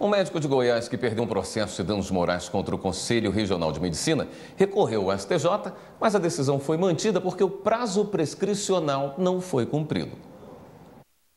Um médico de Goiás que perdeu um processo de danos morais contra o Conselho Regional de Medicina recorreu ao STJ, mas a decisão foi mantida porque o prazo prescricional não foi cumprido.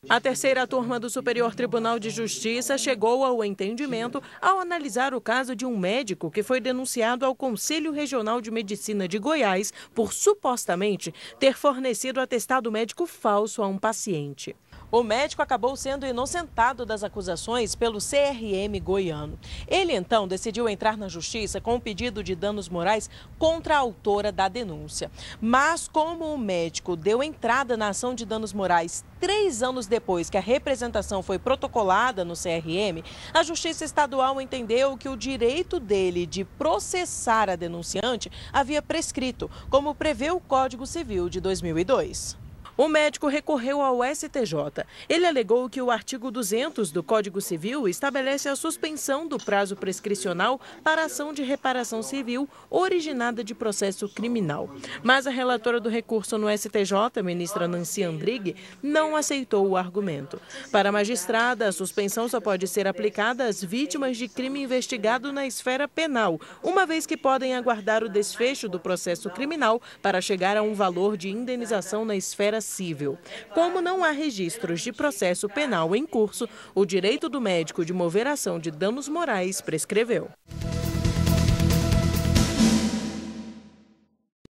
A terceira turma do Superior Tribunal de Justiça chegou ao entendimento ao analisar o caso de um médico que foi denunciado ao Conselho Regional de Medicina de Goiás por supostamente ter fornecido atestado médico falso a um paciente. O médico acabou sendo inocentado das acusações pelo CRM goiano. Ele então decidiu entrar na justiça com um pedido de danos morais contra a autora da denúncia. Mas como o médico deu entrada na ação de danos morais três anos depois que a representação foi protocolada no CRM, a Justiça Estadual entendeu que o direito dele de processar a denunciante havia prescrito, como prevê o Código Civil de 2002. O médico recorreu ao STJ. Ele alegou que o artigo 200 do Código Civil estabelece a suspensão do prazo prescricional para ação de reparação civil originada de processo criminal. Mas a relatora do recurso no STJ, ministra Nancy Andrighi, não aceitou o argumento. Para a magistrada, a suspensão só pode ser aplicada às vítimas de crime investigado na esfera penal, uma vez que podem aguardar o desfecho do processo criminal para chegar a um valor de indenização na esfera como não há registros de processo penal em curso, o direito do médico de mover ação de danos morais prescreveu.